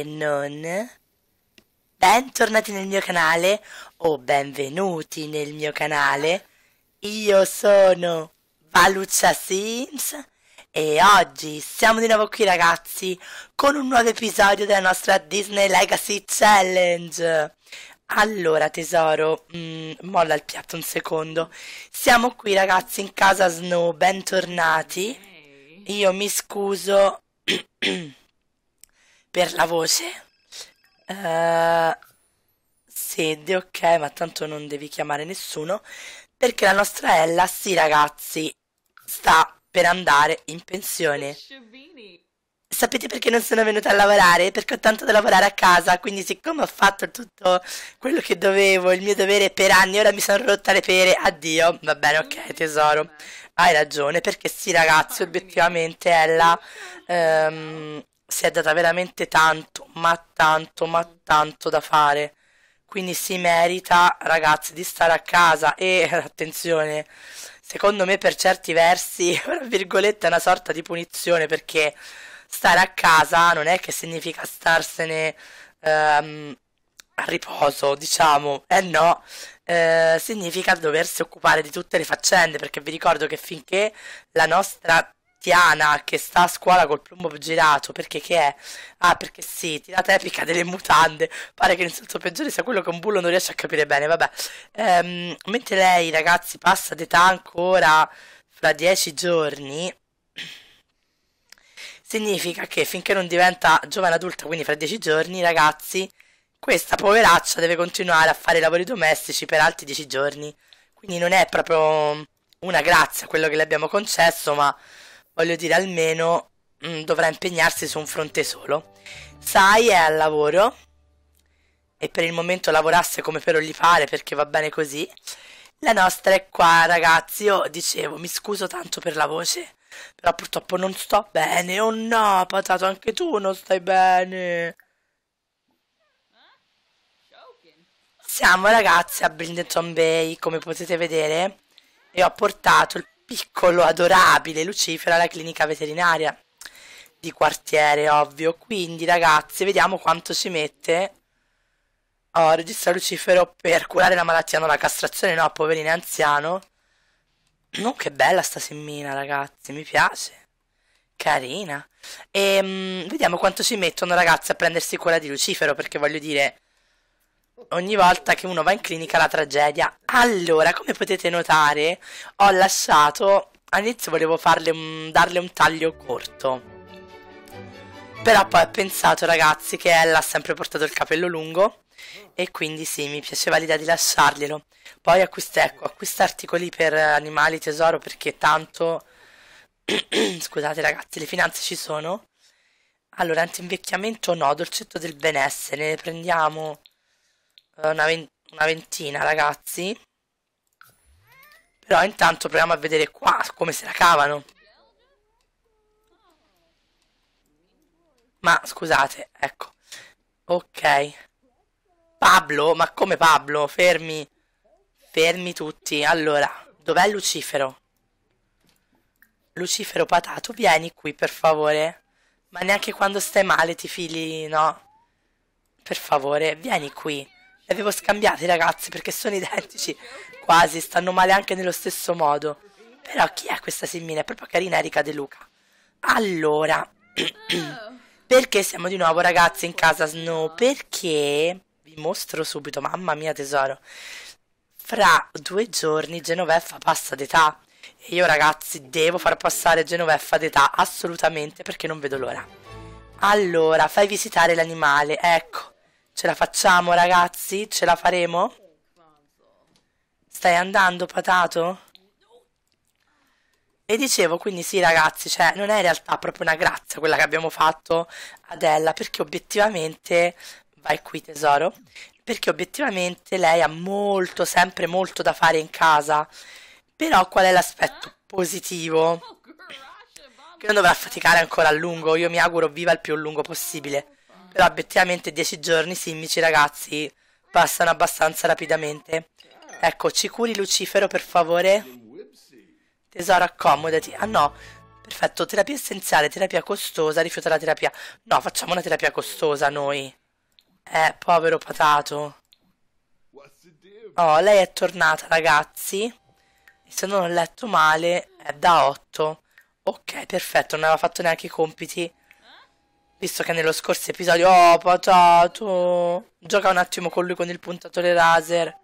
e non. Bentornati nel mio canale o benvenuti nel mio canale. Io sono Valuccia Sims e oggi siamo di nuovo qui ragazzi con un nuovo episodio della nostra Disney Legacy Challenge. Allora tesoro, mm, molla il piatto un secondo. Siamo qui ragazzi in casa Snow, bentornati. Io mi scuso per la voce. Uh, eh, sede, ok, ma tanto non devi chiamare nessuno. Perché la nostra Ella, sì ragazzi, sta per andare in pensione. Sapete perché non sono venuta a lavorare? Perché ho tanto da lavorare a casa, quindi siccome ho fatto tutto quello che dovevo, il mio dovere per anni, ora mi sono rotta le pere, addio. Va bene, ok mm. tesoro, hai ragione, perché sì ragazzi, obiettivamente Ella... Um, si è data veramente tanto, ma tanto, ma tanto da fare. Quindi si merita, ragazzi, di stare a casa e attenzione, secondo me per certi versi, tra virgolette, è una sorta di punizione perché stare a casa non è che significa starsene ehm, a riposo, diciamo, eh no, eh, significa doversi occupare di tutte le faccende perché vi ricordo che finché la nostra Tiana che sta a scuola col plumbo girato perché che è? Ah, perché sì, tirata epica delle mutande. Pare che l'insulto peggiore sia quello che un bullo non riesce a capire bene. Vabbè, ehm, mentre lei, ragazzi, passa d'età ancora fra dieci giorni. Significa che finché non diventa giovane adulta, quindi fra dieci giorni, ragazzi, questa poveraccia deve continuare a fare i lavori domestici per altri dieci giorni. Quindi non è proprio una grazia quello che le abbiamo concesso, ma voglio dire almeno mh, mm, dovrà impegnarsi su un fronte solo. Sai è al lavoro e per il momento lavorasse come però gli pare perché va bene così. La nostra è qua ragazzi, io dicevo mi scuso tanto per la voce, però purtroppo non sto bene, oh no patato anche tu non stai bene. Siamo ragazzi a Brindenton Bay come potete vedere e ho portato il piccolo, adorabile Lucifero alla clinica veterinaria di quartiere, ovvio. Quindi, ragazzi, vediamo quanto ci mette. Oh, registra Lucifero per curare la malattia, non la castrazione, no, poverino è anziano. Non mm, che bella sta semmina, ragazzi, mi piace. Carina. E ehm, mh, vediamo quanto ci mettono, ragazzi, a prendersi cura di Lucifero, perché voglio dire ogni volta che uno va in clinica la tragedia. Allora, come potete notare, ho lasciato... All'inizio volevo farle un, darle un taglio corto. Però poi ho pensato, ragazzi, che Ella ha sempre portato il capello lungo. E quindi sì, mi piaceva l'idea di lasciarglielo. Poi acquista, ecco, acquista articoli per animali, tesoro, perché tanto... Scusate ragazzi, le finanze ci sono. Allora, anti-invecchiamento no, dolcetto del benessere, ne prendiamo eh, una, ventina ragazzi. Però intanto proviamo a vedere qua come se la cavano. Ma scusate, ecco. Ok. Pablo, ma come Pablo? Fermi. Fermi tutti. Allora, dov'è Lucifero? Lucifero patato, vieni qui per favore. Ma neanche quando stai male ti fili, no? Per favore, vieni qui. Li avevo scambiati ragazzi perché sono identici quasi, stanno male anche nello stesso modo. Però chi è questa Simmina? È proprio carina Erika De Luca. Allora, perché siamo di nuovo ragazzi in casa Snow? Perché, vi mostro subito, mamma mia tesoro, fra due giorni Genoveffa passa d'età. E io ragazzi devo far passare Genoveffa d'età assolutamente perché non vedo l'ora. Allora, fai visitare l'animale, ecco. Ce la facciamo, ragazzi? Ce la faremo? Stai andando, patato? E dicevo, quindi sì ragazzi, cioè non è in realtà proprio una grazia quella che abbiamo fatto ad Ella, perché obiettivamente, vai qui tesoro, perché obiettivamente lei ha molto, sempre molto da fare in casa. Però qual è l'aspetto positivo? Oh, che non dovrà faticare ancora a lungo, io mi auguro viva il più lungo possibile però obiettivamente 10 giorni simmici ragazzi passano abbastanza rapidamente. Ecco, ci curi Lucifero per favore? Tesoro, accomodati. Ah no, perfetto, terapia essenziale, terapia costosa, rifiuta la terapia. No, facciamo una terapia costosa noi. Eh, povero patato. Oh, lei è tornata ragazzi. Se non ho letto male è da 8. Ok, perfetto, non aveva fatto neanche i compiti Visto che nello scorso episodio, oh patato, gioca un attimo con lui con il puntatore laser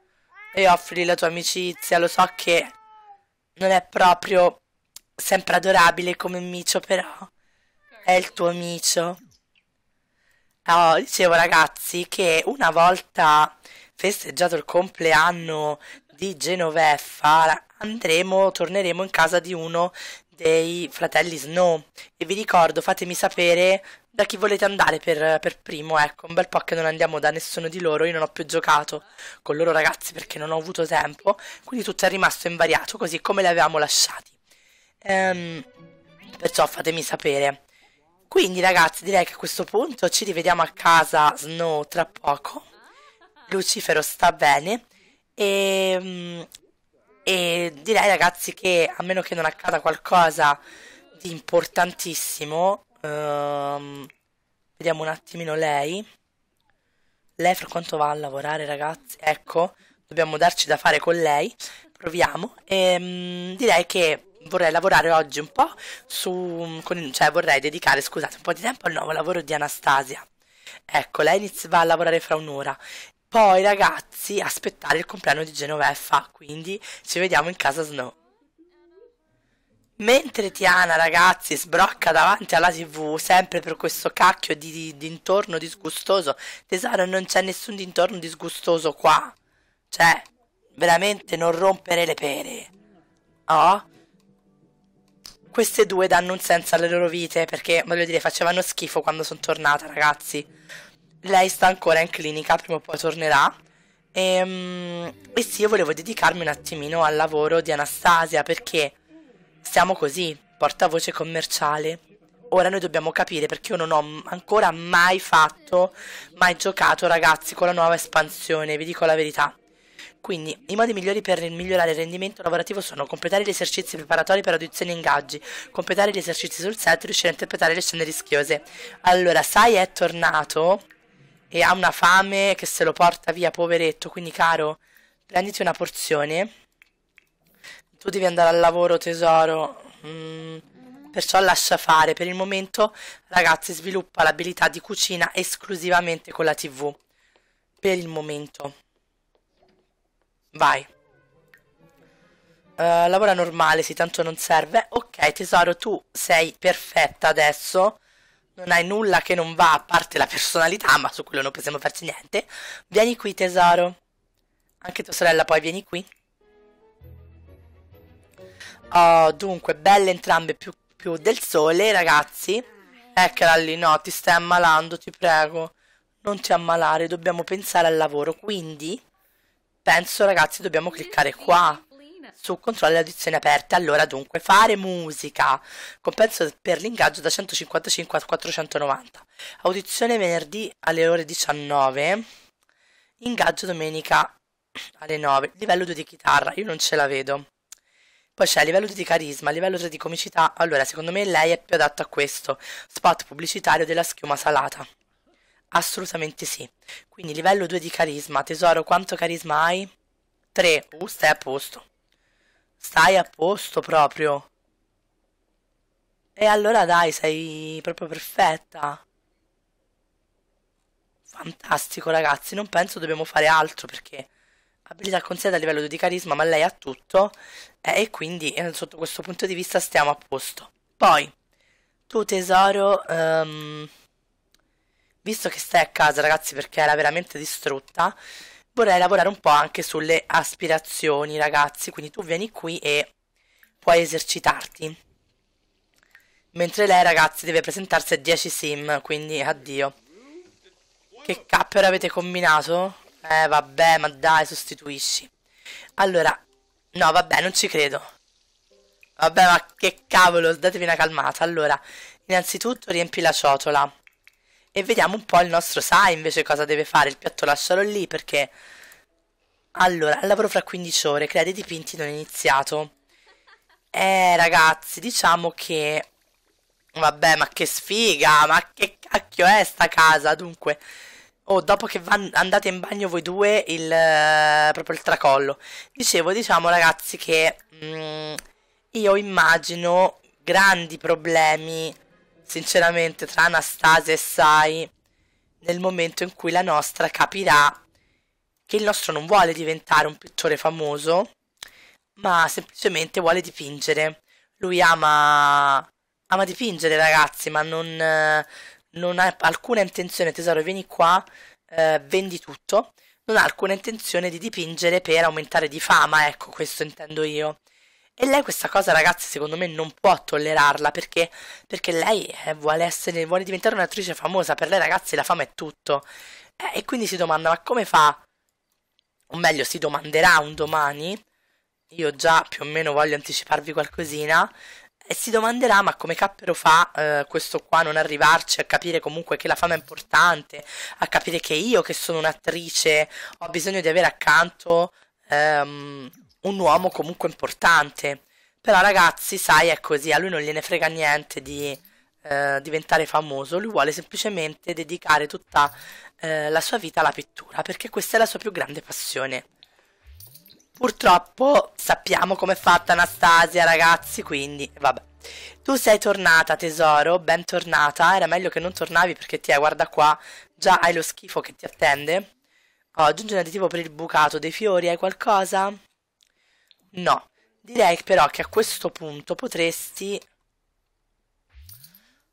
e offri la tua amicizia. Lo so che non è proprio sempre adorabile come micio, però è il tuo amico. Oh, dicevo ragazzi che una volta festeggiato il compleanno di Genoveffa andremo, torneremo in casa di uno dei fratelli Snow e vi ricordo, fatemi sapere da chi volete andare per, per, primo, ecco, un bel po' che non andiamo da nessuno di loro, io non ho più giocato con loro ragazzi perché non ho avuto tempo, quindi tutto è rimasto invariato così come li avevamo lasciati. Ehm, perciò fatemi sapere. Quindi ragazzi direi che a questo punto ci rivediamo a casa Snow tra poco, Lucifero sta bene e, ehm, e direi ragazzi che a meno che non accada qualcosa di importantissimo Um, vediamo un attimino lei. Lei per quanto va a lavorare, ragazzi? Ecco, dobbiamo darci da fare con lei. Proviamo. E, um, direi che vorrei lavorare oggi un po' su... Con, cioè vorrei dedicare, scusate, un po' di tempo al nuovo lavoro di Anastasia. Ecco, lei inizia, va a lavorare fra un'ora. Poi, ragazzi, aspettare il compleanno di Genoveffa. Quindi ci vediamo in casa Snow. Mentre Tiana, ragazzi, sbrocca davanti alla TV, sempre per questo cacchio di, di dintorno disgustoso, tesoro, non c'è nessun dintorno disgustoso qua. Cioè, veramente non rompere le pere. Oh? Queste due danno un senso alle loro vite, perché, voglio dire, facevano schifo quando sono tornata, ragazzi. Lei sta ancora in clinica, prima o poi tornerà. E, ehm, e sì, io volevo dedicarmi un attimino al lavoro di Anastasia, perché siamo così, portavoce commerciale. Ora noi dobbiamo capire perché io non ho ancora mai fatto, mai giocato ragazzi con la nuova espansione, vi dico la verità. Quindi i modi migliori per migliorare il rendimento lavorativo sono completare gli esercizi preparatori per audizioni e ingaggi, completare gli esercizi sul set, e riuscire a interpretare le scene rischiose. Allora, sai è tornato e ha una fame che se lo porta via, poveretto, quindi caro, prenditi una porzione tu devi andare al lavoro, tesoro. Mm, perciò lascia fare. Per il momento, ragazzi, sviluppa l'abilità di cucina esclusivamente con la TV. Per il momento. Vai. Uh, lavora normale, sì, tanto non serve. Ok, tesoro, tu sei perfetta adesso. Non hai nulla che non va, a parte la personalità, ma su quello non possiamo farci niente. Vieni qui, tesoro. Anche tua sorella, poi vieni qui. Oh, dunque, belle entrambe più, più del sole, ragazzi. Eccola eh, lì, no, ti stai ammalando, ti prego. Non ti ammalare, dobbiamo pensare al lavoro. Quindi, penso, ragazzi, dobbiamo cliccare qua su controllo le audizioni aperte. Allora, dunque, fare musica. Compenso per l'ingaggio da 155 a 490. Audizione venerdì alle ore 19. Ingaggio domenica alle 9. Livello 2 di chitarra. Io non ce la vedo. Poi c'è a livello di carisma, a livello 3 di comicità, allora secondo me lei è più adatta a questo, spot pubblicitario della schiuma salata. Assolutamente sì. Quindi livello 2 di carisma, tesoro quanto carisma hai? 3. Uh, stai a posto. Stai a posto proprio. E allora dai, sei proprio perfetta. Fantastico ragazzi, non penso dobbiamo fare altro perché abilità con a livello di carisma, ma lei ha tutto eh, e quindi eh, sotto questo punto di vista stiamo a posto. Poi, tu tesoro, um, visto che stai a casa ragazzi perché era veramente distrutta, vorrei lavorare un po' anche sulle aspirazioni ragazzi, quindi tu vieni qui e puoi esercitarti. Mentre lei ragazzi deve presentarsi a 10 sim, quindi addio. Che cappero avete combinato? Eh vabbè, ma dai, sostituisci. Allora, no vabbè, non ci credo. Vabbè, ma che cavolo, datevi una calmata. Allora, innanzitutto riempi la ciotola. E vediamo un po' il nostro sai invece cosa deve fare. Il piatto lascialo lì perché... Allora, lavoro fra 15 ore, crea dei dipinti non iniziato. Eh, ragazzi, diciamo che... Vabbè, ma che sfiga, ma che cacchio è sta casa, dunque... Oh, dopo che van- andate in bagno voi due, il, eh, proprio il tracollo. Dicevo, diciamo ragazzi che mm, io immagino grandi problemi, sinceramente, tra Anastasia e Sai nel momento in cui la nostra capirà che il nostro non vuole diventare un pittore famoso, ma semplicemente vuole dipingere. Lui ama, ama dipingere, ragazzi, ma non, non ha alcuna intenzione, tesoro, vieni qua, eh, vendi tutto, non ha alcuna intenzione di dipingere per aumentare di fama, ecco, questo intendo io. E lei questa cosa, ragazzi, secondo me non può tollerarla perché, perché lei eh, vuole, essere, vuole diventare un'attrice famosa, per lei ragazzi la fama è tutto. Eh, e quindi si domanda, ma come fa? O meglio, si domanderà un domani, io già più o meno voglio anticiparvi qualcosina, e si domanderà ma come cappero fa eh, questo qua a non arrivarci, a capire comunque che la fama è importante, a capire che io che sono un'attrice ho bisogno di avere accanto ehm, un uomo comunque importante. Però ragazzi, sai, è così, a lui non gliene frega niente di eh, diventare famoso, lui vuole semplicemente dedicare tutta eh, la sua vita alla pittura, perché questa è la sua più grande passione. Purtroppo sappiamo com'è fatta Anastasia, ragazzi, quindi vabbè. Tu sei tornata, tesoro, bentornata. Era meglio che non tornavi perché ti è, guarda qua, già hai lo schifo che ti attende. Oh, aggiungi un additivo per il bucato dei fiori, hai qualcosa? No. Direi però che a questo punto potresti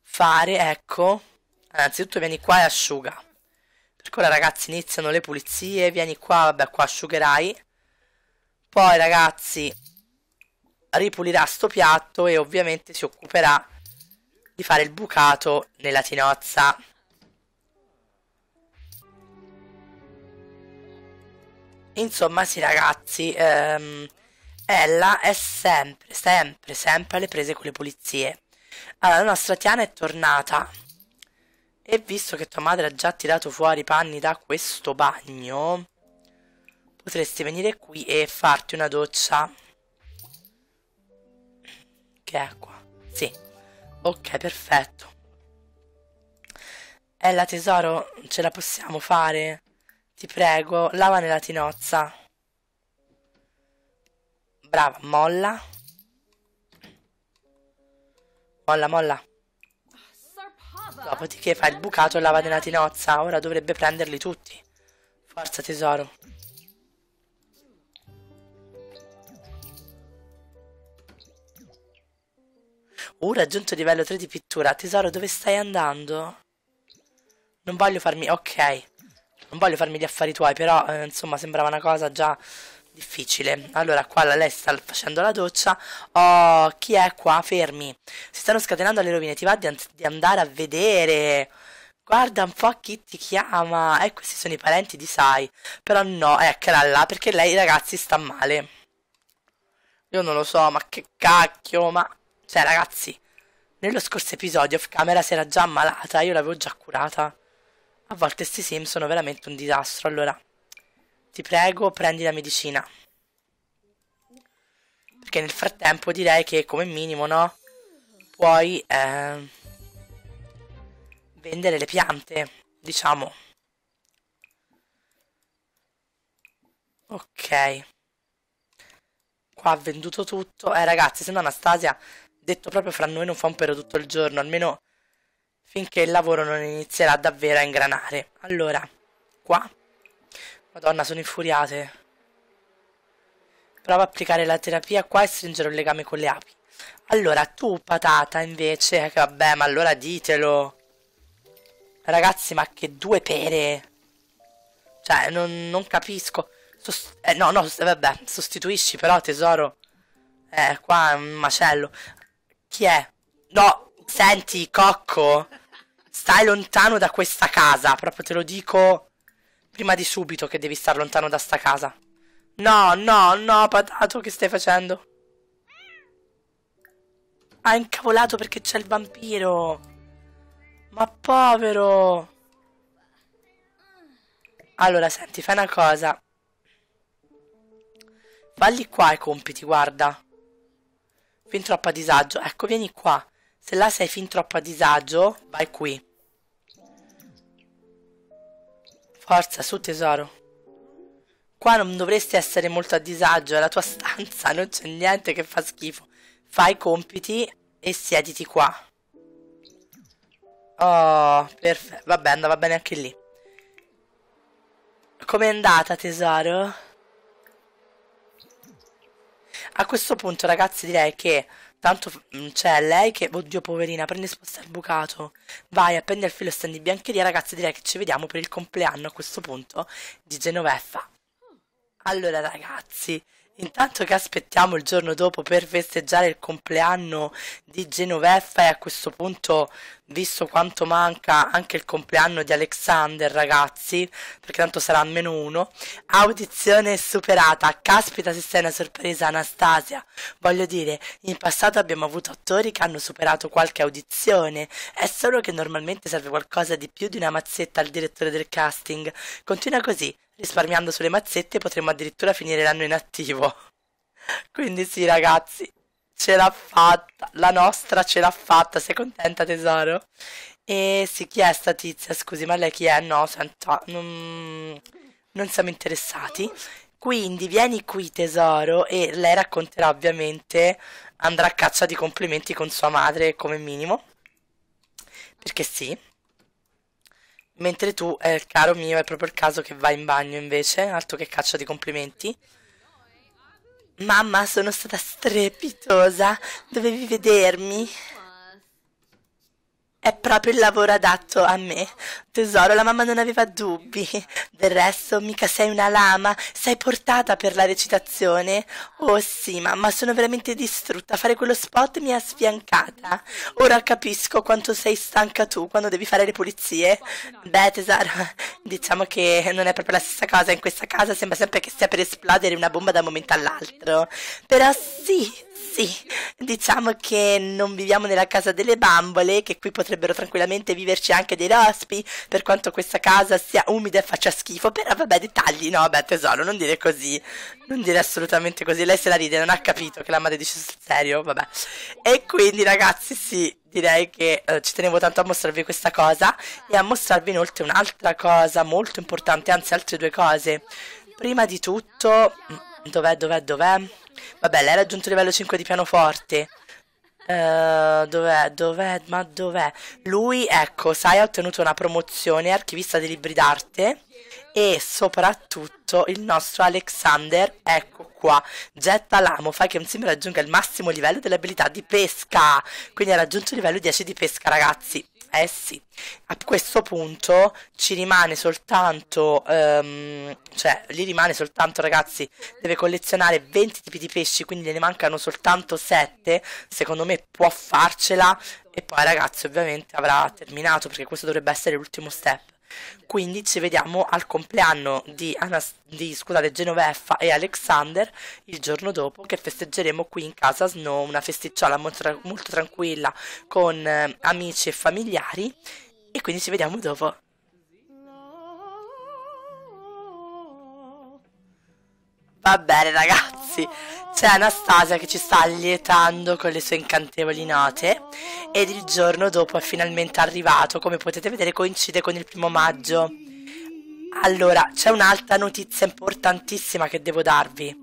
fare, ecco, innanzitutto vieni qua e asciuga. Perché ora ragazzi iniziano le pulizie, vieni qua, vabbè qua asciugherai. Poi ragazzi ripulirà sto piatto e ovviamente si occuperà di fare il bucato nella tinozza. Insomma sì ragazzi, ehm, ella è sempre, sempre, sempre alle prese con le pulizie. Allora la nostra Tiana è tornata e visto che tua madre ha già tirato fuori i panni da questo bagno, potresti venire qui e farti una doccia. Che è qua? Sì. Ok, perfetto. Ella eh, tesoro, ce la possiamo fare? Ti prego, lava nella tinozza. Brava, molla. Molla, molla. Dopodiché fai il bucato e lava nella tinozza. Ora dovrebbe prenderli tutti. Forza tesoro. Ho raggiunto livello 3 di pittura. Tesoro, dove stai andando? Non voglio farmi... Ok. Non voglio farmi gli affari tuoi, però, eh, insomma, sembrava una cosa già difficile. Allora, qua lei sta facendo la doccia. Oh, chi è qua? Fermi. Si stanno scatenando le rovine. Ti va di, di andare a vedere... Guarda un po' chi ti chiama. Eh, questi sono i parenti di Sai. Però no, eccola là, perché lei, ragazzi, sta male. Io non lo so, ma che cacchio, ma... Cioè, ragazzi, nello scorso episodio off Camera si era già ammalata, io l'avevo già curata. A volte sti sim sono veramente un disastro, allora ti prego prendi la medicina. Perché nel frattempo direi che come minimo, no? Puoi eh, vendere le piante, diciamo. Ok. Qua ha venduto tutto. Eh ragazzi, se no Anastasia detto proprio fra noi non fa un pero tutto il giorno, almeno finché il lavoro non inizierà davvero a ingranare. Allora, qua. Madonna, sono infuriate. Prova a applicare la terapia qua e stringere un legame con le api. Allora, tu patata invece, Eh, vabbè, ma allora ditelo. Ragazzi, ma che due pere. Cioè, non, non capisco. Sost eh, no, no, vabbè, sostituisci però, tesoro. Eh, qua è un macello. Chi è? No, senti, cocco. Stai lontano da questa casa. Proprio te lo dico prima di subito che devi stare lontano da sta casa. No, no, no, patato, che stai facendo? Ha incavolato perché c'è il vampiro. Ma povero. Allora, senti, fai una cosa. Valli qua i compiti, guarda fin troppo a disagio. Ecco, vieni qua. Se là sei fin troppo a disagio, vai qui. Forza, su tesoro. Qua non dovresti essere molto a disagio, è la tua stanza, non c'è niente che fa schifo. Fai i compiti e siediti qua. Oh, perfetto. Vabbè, andava bene anche lì. Com'è andata, tesoro? A questo punto, ragazzi, direi che tanto mm, c'è lei che, oddio poverina, prende sposta il bucato. Vai a prendere il filo e stendi biancheria, ragazzi, direi che ci vediamo per il compleanno a questo punto di Genoveffa. Allora ragazzi, intanto che aspettiamo il giorno dopo per festeggiare il compleanno di Genoveffa e a questo punto, visto quanto manca anche il compleanno di Alexander ragazzi, perché tanto sarà almeno uno, audizione superata, caspita se sei una sorpresa Anastasia, voglio dire, in passato abbiamo avuto attori che hanno superato qualche audizione, è solo che normalmente serve qualcosa di più di una mazzetta al direttore del casting, continua così, risparmiando sulle mazzette potremmo addirittura finire l'anno in attivo. Quindi sì ragazzi, ce l'ha fatta, la nostra ce l'ha fatta, sei contenta tesoro? E sì, chi è sta tizia? Scusi, ma lei chi è? No, senta, non, non siamo interessati. Quindi vieni qui tesoro e lei racconterà ovviamente, andrà a caccia di complimenti con sua madre come minimo. Perché sì, Mentre tu, eh, caro mio, è proprio il caso che vai in bagno invece, altro che caccia di complimenti. Mamma, sono stata strepitosa, dovevi vedermi. È proprio il lavoro adatto a me. Tesoro, la mamma non aveva dubbi. Del resto, mica sei una lama, sei portata per la recitazione. Oh sì, mamma, sono veramente distrutta. Fare quello spot mi ha sfiancata. Ora capisco quanto sei stanca tu quando devi fare le pulizie. Beh, tesoro, diciamo che non è proprio la stessa cosa. In questa casa sembra sempre che stia per esplodere una bomba da un momento all'altro. Però sì, sì, diciamo che non viviamo nella casa delle bambole, che qui potrebbero tranquillamente viverci anche dei rospi, per quanto questa casa sia umida e faccia schifo, però vabbè, dettagli, no, beh tesoro, non dire così, non dire assolutamente così, lei se la ride, non ha capito che la madre dice sul serio, vabbè. E quindi ragazzi, sì, direi che eh, ci tenevo tanto a mostrarvi questa cosa e a mostrarvi inoltre un'altra cosa molto importante, anzi altre due cose. Prima di tutto mm, Dov'è, dov'è, dov'è? Vabbè, lei ha raggiunto livello 5 di pianoforte. Uh, dov'è, dov'è, ma dov'è? Lui, ecco, sai, ha ottenuto una promozione archivista dei libri d'arte e soprattutto il nostro Alexander, ecco qua, getta l'amo, fa che un sim raggiunga il massimo livello dell'abilità di pesca, quindi ha raggiunto il livello 10 di pesca, ragazzi. Eh sì, a questo punto ci rimane soltanto, um, cioè gli rimane soltanto ragazzi, deve collezionare 20 tipi di pesci, quindi ne mancano soltanto 7, secondo me può farcela e poi ragazzi ovviamente avrà terminato perché questo dovrebbe essere l'ultimo step. Quindi ci vediamo al compleanno di, Anas- di scusate, Genoveffa e Alexander il giorno dopo che festeggeremo qui in casa Snow, una festicciola molto, tra- molto tranquilla con eh, amici e familiari. E quindi ci vediamo dopo. Va bene ragazzi, c'è Anastasia che ci sta allietando con le sue incantevoli note ed il giorno dopo è finalmente arrivato, come potete vedere coincide con il primo maggio. Allora, c'è un'altra notizia importantissima che devo darvi.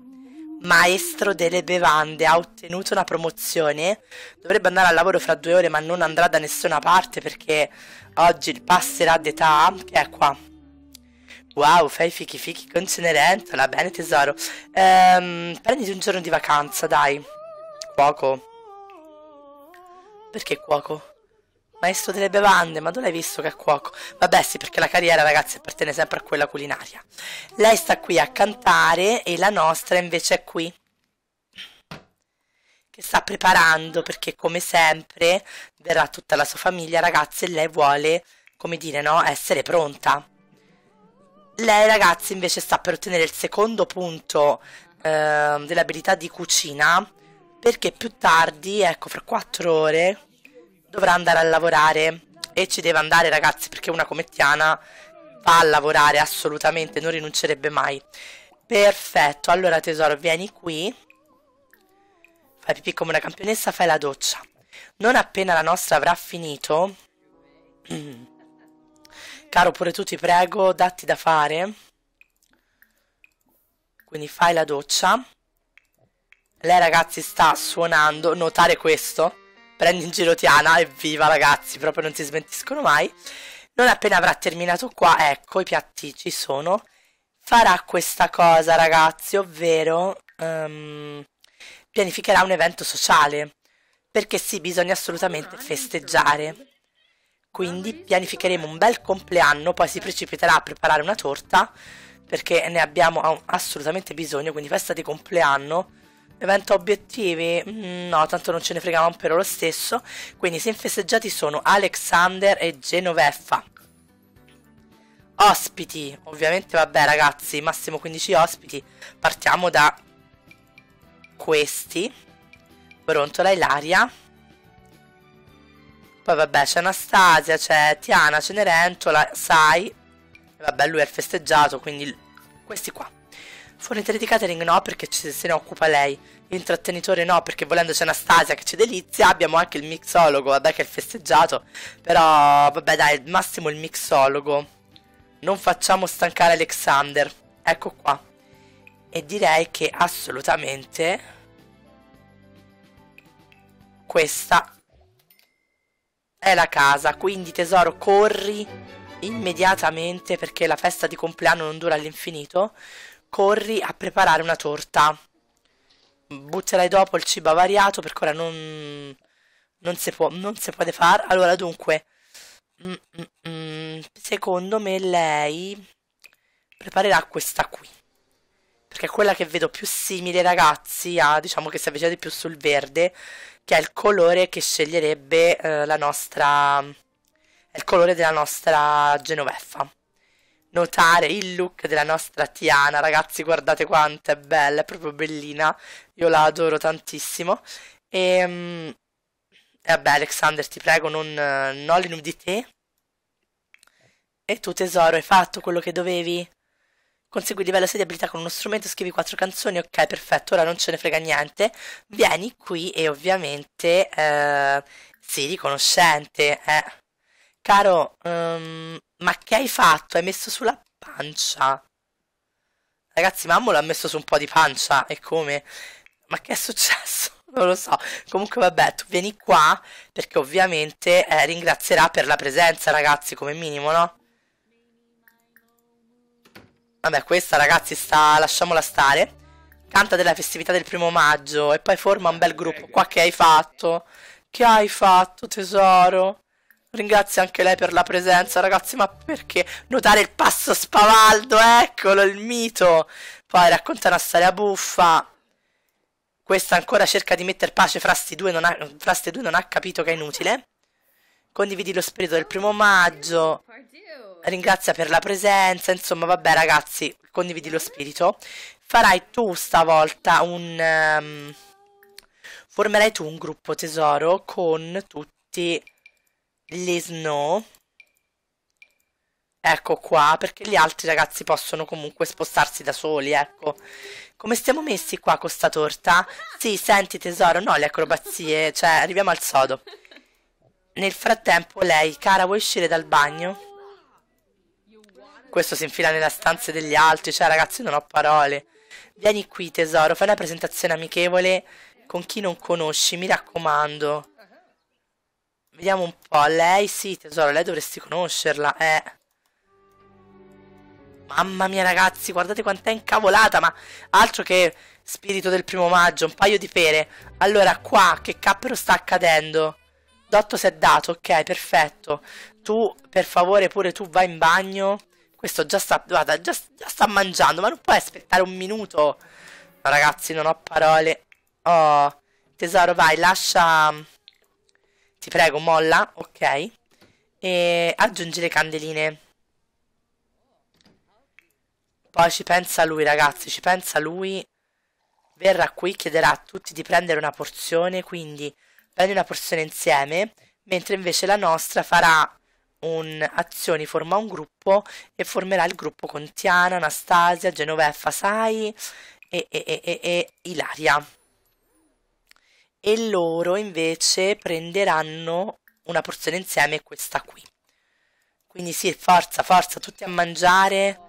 Maestro delle bevande ha ottenuto una promozione, dovrebbe andare al lavoro fra due ore ma non andrà da nessuna parte perché oggi passerà d'età, che è qua, Wow, fai fichi fichi con Cenerentola, bene tesoro. Ehm, prenditi un giorno di vacanza, dai. Cuoco. Perché cuoco? Maestro delle bevande, ma dove l'hai visto che è cuoco? Vabbè sì, perché la carriera ragazzi appartiene sempre a quella culinaria. Lei sta qui a cantare e la nostra invece è qui. Che sta preparando perché come sempre verrà tutta la sua famiglia ragazzi e lei vuole, come dire, no, essere pronta. Lei ragazzi invece sta per ottenere il secondo punto eh, dell'abilità di cucina perché più tardi, ecco fra quattro ore, dovrà andare a lavorare e ci deve andare ragazzi perché una comettiana va a lavorare assolutamente, non rinuncerebbe mai. Perfetto, allora tesoro vieni qui, fai pipì come una campionessa, fai la doccia. Non appena la nostra avrà finito... Caro pure tu ti prego, datti da fare. Quindi fai la doccia. Lei ragazzi sta suonando, notare questo. Prendi in giro Tiana, evviva ragazzi, proprio non si smentiscono mai. Non appena avrà terminato qua, ecco, i piatti ci sono. Farà questa cosa ragazzi, ovvero um, pianificherà un evento sociale. Perché sì, bisogna assolutamente festeggiare. Quindi pianificheremo un bel compleanno, poi si precipiterà a preparare una torta perché ne abbiamo assolutamente bisogno, quindi festa di compleanno. Evento obiettivi? Mm, no, tanto non ce ne fregavamo però lo stesso. Quindi i festeggiati sono Alexander e Genoveffa. Ospiti, ovviamente vabbè ragazzi, massimo 15 ospiti. Partiamo da questi. Brontola Ilaria, poi vabbè c'è Anastasia, c'è Tiana, Cenerentola, Sai. vabbè lui è festeggiato, quindi questi qua. Fornitore di catering no perché ci, se ne occupa lei. Intrattenitore no perché volendo c'è Anastasia che ci delizia. Abbiamo anche il mixologo, vabbè che è festeggiato. Però vabbè dai, massimo il mixologo. Non facciamo stancare Alexander. Ecco qua. E direi che assolutamente questa è la casa, quindi tesoro corri immediatamente perché la festa di compleanno non dura all'infinito, corri a preparare una torta. Butterai dopo il cibo avariato perché ora non, non si può, non si può fare. Allora dunque, mm, mm, mm, secondo me lei preparerà questa qui. Perché è quella che vedo più simile, ragazzi, a diciamo che si avvicina di più sul verde che è il colore che sceglierebbe eh, la nostra il colore della nostra genoveffa. Notare il look della nostra Tiana, ragazzi, guardate quanto è bella, è proprio bellina. Io la adoro tantissimo. E, um, eh, vabbè, Alexander, ti prego, non, di te E tu, tesoro, hai fatto quello che dovevi? Consegui il livello 6 di abilità con uno strumento, scrivi 4 canzoni, ok, perfetto, ora non ce ne frega niente. Vieni qui e ovviamente eh, sei riconoscente. Eh. Caro, um, ma che hai fatto? Hai messo sulla pancia? Ragazzi, mamma l'ha messo su un po' di pancia, e come? Ma che è successo? Non lo so. Comunque, vabbè, tu vieni qua perché ovviamente eh, ringrazierà per la presenza, ragazzi, come minimo, no? Vabbè, questa ragazzi sta... lasciamola stare. Canta della festività del primo maggio e poi forma un bel gruppo. Qua che hai fatto? Che hai fatto, tesoro? Ringrazio anche lei per la presenza, ragazzi, ma perché? Notare il passo spavaldo, eccolo, il mito. Poi racconta una storia buffa. Questa ancora cerca di mettere pace fra sti due, non ha, fra sti due non ha capito che è inutile. Condividi lo spirito del primo maggio ringrazia per la presenza, insomma vabbè ragazzi, condividi lo spirito. Farai tu stavolta un... Um, formerai tu un gruppo tesoro con tutti gli snow. Ecco qua, perché gli altri ragazzi possono comunque spostarsi da soli, ecco. Come stiamo messi qua con sta torta? Sì, senti tesoro, no, le acrobazie, cioè arriviamo al sodo. Nel frattempo lei, cara, vuoi uscire dal bagno? Questo si infila nella stanza degli altri, cioè ragazzi non ho parole. Vieni qui tesoro, fai una presentazione amichevole con chi non conosci, mi raccomando. Vediamo un po', lei sì tesoro, lei dovresti conoscerla, eh. Mamma mia ragazzi, guardate quant'è incavolata, ma altro che spirito del primo maggio, un paio di pere. Allora qua, che cappero sta accadendo? Dotto si è dato, ok, perfetto. Tu, per favore, pure tu vai in bagno. Questo già sta, guarda, già, già sta mangiando, ma non puoi aspettare un minuto. No, ragazzi, non ho parole. Oh, tesoro, vai, lascia... Ti prego, molla, ok. E aggiungi le candeline. Poi ci pensa lui, ragazzi, ci pensa lui. Verrà qui, chiederà a tutti di prendere una porzione, quindi prendi una porzione insieme, mentre invece la nostra farà un'azione forma un gruppo e formerà il gruppo con Tiana, Anastasia, Genoveffa, Sai e, e, e, e Ilaria. E loro invece prenderanno una porzione insieme, questa qui. Quindi sì, forza, forza, tutti a mangiare,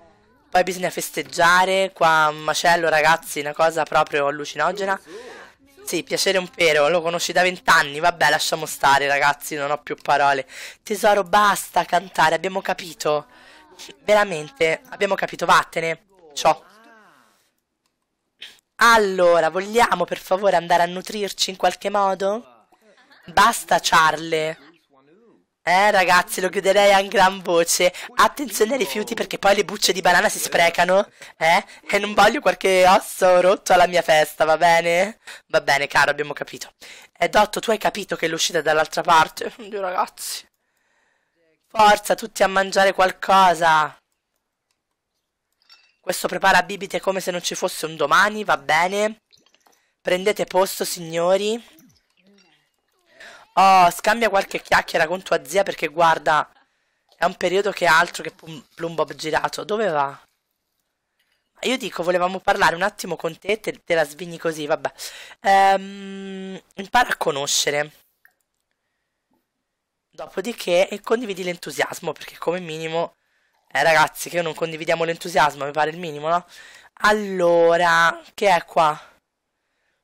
poi bisogna festeggiare, qua a macello ragazzi, una cosa proprio allucinogena. Sì, piacere un pero, lo conosci da vent'anni. Vabbè, lasciamo stare, ragazzi, non ho più parole. Tesoro, basta cantare, abbiamo capito. Veramente, abbiamo capito, vattene. Ciao. Allora, vogliamo per favore andare a nutrirci in qualche modo? Basta, Charlie. Eh ragazzi lo chiuderei a gran voce Attenzione ai rifiuti perché poi le bucce di banana si sprecano Eh? E non voglio qualche osso rotto alla mia festa va bene? Va bene caro abbiamo capito E eh, Dotto tu hai capito che l'uscita è dall'altra parte? Oddio ragazzi Forza tutti a mangiare qualcosa Questo prepara bibite come se non ci fosse un domani va bene Prendete posto signori Oh, scambia qualche chiacchiera con tua zia perché guarda, è un periodo che è altro che Plumbob girato. Dove va? Io dico, volevamo parlare un attimo con te, te, te la svigni così, vabbè. Ehm, impara a conoscere. Dopodiché condividi l'entusiasmo, perché come minimo... Eh ragazzi, che non condividiamo l'entusiasmo, mi pare il minimo, no? Allora, che è qua?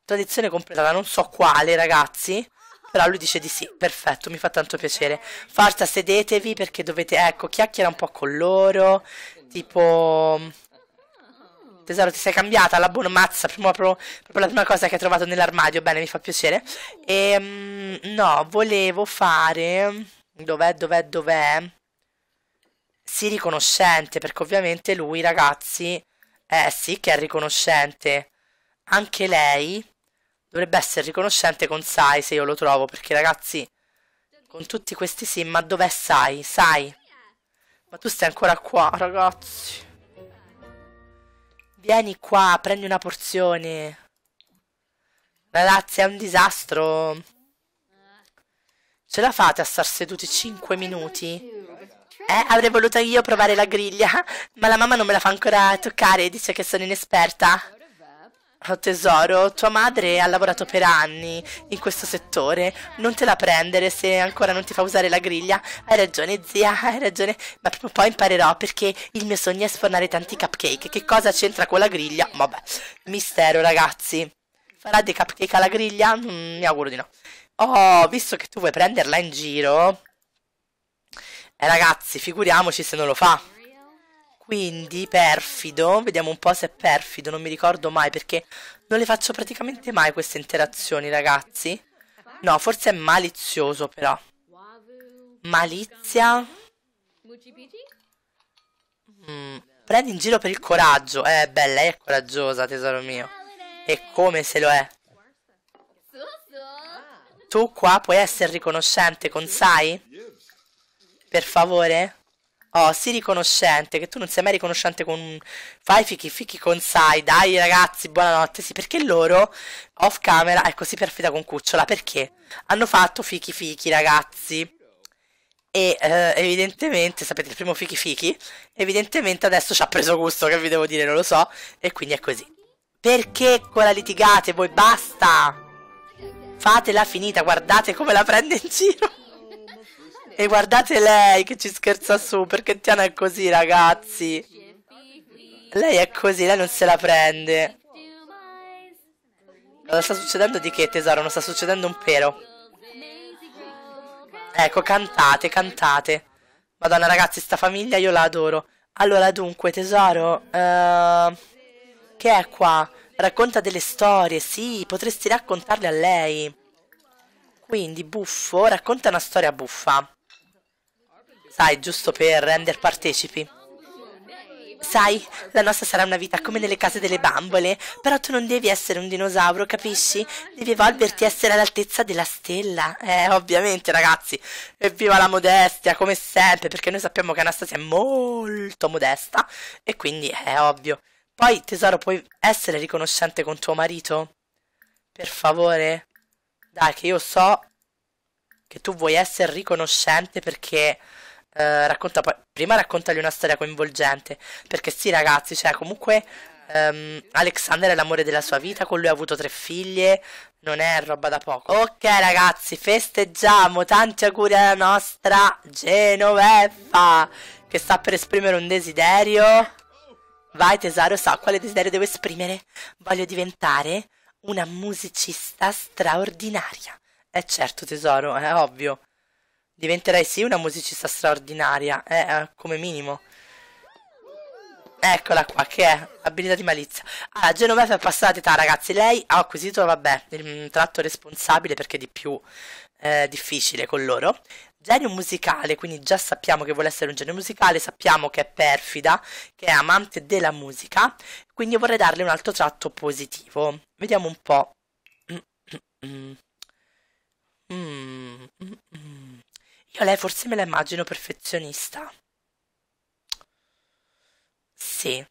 Tradizione completata, non so quale, ragazzi. Però lui dice di sì, perfetto, mi fa tanto piacere. Forza, sedetevi perché dovete, ecco, chiacchiera un po' con loro. Tipo... Tesoro, ti sei cambiata la buona mazza, proprio, proprio, la prima cosa che hai trovato nell'armadio. Bene, mi fa piacere. E, ehm, no, volevo fare... Dov'è, dov'è, dov'è? Sì, riconoscente, perché ovviamente lui, ragazzi... Eh sì, che è riconoscente. Anche lei Dovrebbe essere riconoscente con Sai se io lo trovo, perché ragazzi, con tutti questi sim, ma dov'è Sai? Sai? Ma tu stai ancora qua, ragazzi. Vieni qua, prendi una porzione. Ragazzi, è un disastro. Ce la fate a star seduti 5 minuti? Eh, avrei voluto io provare la griglia, ma la mamma non me la fa ancora toccare, dice che sono inesperta. Oh, tesoro, tua madre ha lavorato per anni in questo settore, non te la prendere se ancora non ti fa usare la griglia. Hai ragione zia, hai ragione, ma prima o poi imparerò perché il mio sogno è sfornare tanti cupcake. Che cosa c'entra con la griglia? Vabbè, mistero ragazzi. Farà dei cupcake alla griglia? Mm, mi auguro di no. Oh, visto che tu vuoi prenderla in giro... Eh ragazzi, figuriamoci se non lo fa. Quindi perfido, vediamo un po' se è perfido, non mi ricordo mai perché non le faccio praticamente mai queste interazioni ragazzi. No, forse è malizioso però. Malizia. Mm, prendi in giro per il coraggio. Eh, beh, lei è coraggiosa, tesoro mio. E come se lo è. Tu qua puoi essere riconoscente con Sai? Per favore? Oh, sii riconoscente, che tu non sei mai riconoscente con... Fai fichi fichi con sai, dai ragazzi, buonanotte. Sì, perché loro, off camera, è così ecco, perfida con Cucciola, perché? Hanno fatto fichi fichi, ragazzi. E eh, evidentemente, sapete, il primo fichi fichi, evidentemente adesso ci ha preso gusto, che vi devo dire, non lo so. E quindi è così. Perché con la litigate voi? Basta! Fatela finita, guardate come la prende in giro. E guardate lei che ci scherza su, perché Tiana è così, ragazzi. Lei è così, lei non se la prende. Cosa sta succedendo di che, tesoro? Non sta succedendo un pelo. Ecco, cantate, cantate. Madonna, ragazzi, sta famiglia io la adoro. Allora, dunque, tesoro... Uh, che è qua? Racconta delle storie, sì, potresti raccontarle a lei. Quindi, buffo, racconta una storia buffa sai, giusto per render partecipi. Sai, la nostra sarà una vita come nelle case delle bambole, però tu non devi essere un dinosauro, capisci? Devi evolverti e essere all'altezza della stella. Eh, ovviamente, ragazzi. Evviva la modestia, come sempre, perché noi sappiamo che Anastasia è molto modesta e quindi è ovvio. Poi, tesoro, puoi essere riconoscente con tuo marito? Per favore. Dai, che io so che tu vuoi essere riconoscente perché eh, racconta prima raccontagli una storia coinvolgente, perché sì ragazzi, cioè comunque um, Alexander è l'amore della sua vita, con lui ha avuto tre figlie, non è roba da poco. Ok ragazzi, festeggiamo, tanti auguri alla nostra Genoveffa, che sta per esprimere un desiderio. Vai tesoro, sa quale desiderio devo esprimere? Voglio diventare una musicista straordinaria. Eh certo tesoro, è ovvio. Diventerai sì una musicista straordinaria, eh, eh, come minimo. Eccola qua, che è? Abilità di malizia. Allora, Genovese è passata età, ragazzi. Lei ha acquisito, vabbè, il mm, tratto responsabile perché di più eh, difficile con loro. Genio musicale, quindi già sappiamo che vuole essere un genio musicale, sappiamo che è perfida, che è amante della musica, quindi vorrei darle un altro tratto positivo. Vediamo un po'. Mm, mm, mm. mm, mm io lei forse me la immagino perfezionista. Sì,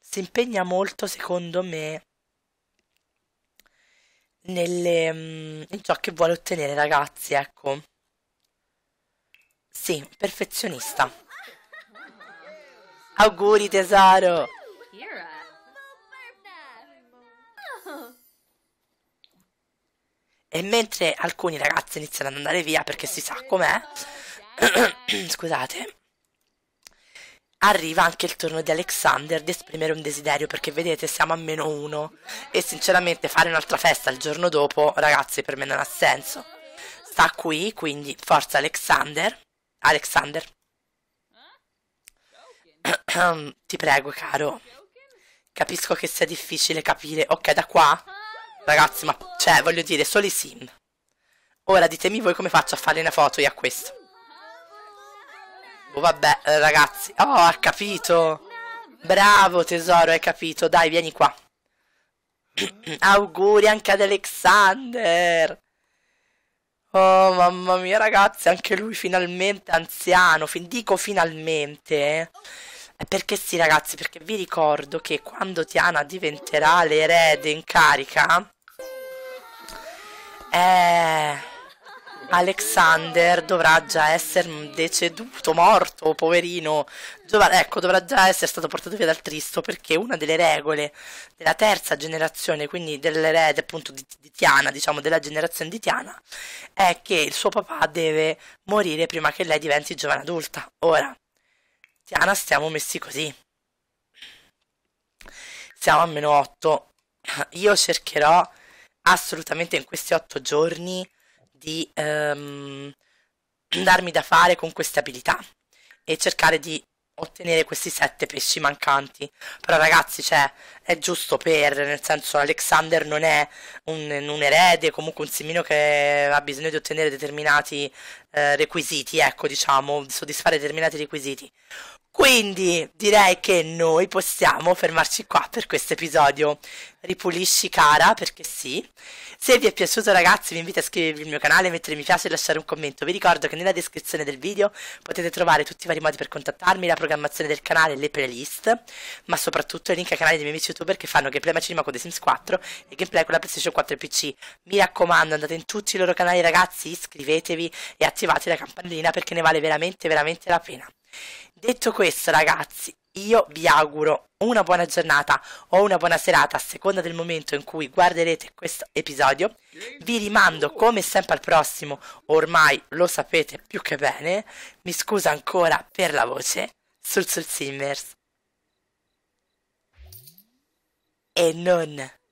si impegna molto, secondo me, nelle, mm, in ciò che vuole ottenere, ragazzi, ecco. Sì, perfezionista. Auguri tesoro! E mentre alcuni ragazzi iniziano ad andare via perché si sa com'è, scusate, arriva anche il turno di Alexander di esprimere un desiderio perché vedete siamo a meno uno e sinceramente fare un'altra festa il giorno dopo ragazzi per me non ha senso. Sta qui, quindi forza Alexander. Alexander. Ti prego caro. Capisco che sia difficile capire. Ok, da qua. Ragazzi, ma... Cioè, voglio dire, solo i sim. Ora ditemi voi come faccio a fare una foto io a questo. Oh, vabbè, eh, ragazzi. Oh, ha capito. Bravo, tesoro, hai capito. Dai, vieni qua. Auguri anche ad Alexander. Oh, mamma mia, ragazzi, anche lui finalmente anziano. Fin dico finalmente, eh. eh perché sì, ragazzi, perché vi ricordo che quando Tiana diventerà l'erede in carica, eh, Alexander dovrà già essere deceduto, morto, poverino. Dovra, ecco, dovrà già essere stato portato via dal Tristo perché una delle regole della terza generazione, quindi dell'erede appunto di, di Tiana, diciamo della generazione di Tiana, è che il suo papà deve morire prima che lei diventi giovane adulta. Ora, Tiana stiamo messi così. Siamo a meno 8. Io cercherò assolutamente in questi otto giorni di ehm, darmi da fare con queste abilità e cercare di ottenere questi sette pesci mancanti. Però ragazzi, cioè, è giusto per, nel senso, Alexander non è un, un erede, comunque un simino che ha bisogno di ottenere determinati eh, requisiti, ecco, diciamo, di soddisfare determinati requisiti. Quindi direi che noi possiamo fermarci qua per questo episodio. Ripulisci cara perché sì. Se vi è piaciuto ragazzi vi invito a iscrivervi al mio canale, mettere mi piace e lasciare un commento. Vi ricordo che nella descrizione del video potete trovare tutti i vari modi per contattarmi, la programmazione del canale, le playlist, ma soprattutto i link ai canali dei miei amici youtuber che fanno gameplay Macinima con The Sims 4 e gameplay con la PlayStation 4 e PC. Mi raccomando andate in tutti i loro canali ragazzi, iscrivetevi e attivate la campanellina perché ne vale veramente veramente la pena. Detto questo, ragazzi, io vi auguro una buona giornata o una buona serata a seconda del momento in cui guarderete questo episodio. Vi rimando come sempre al prossimo, ormai lo sapete più che bene. Mi scuso ancora per la voce sul Sul Simmers. E non.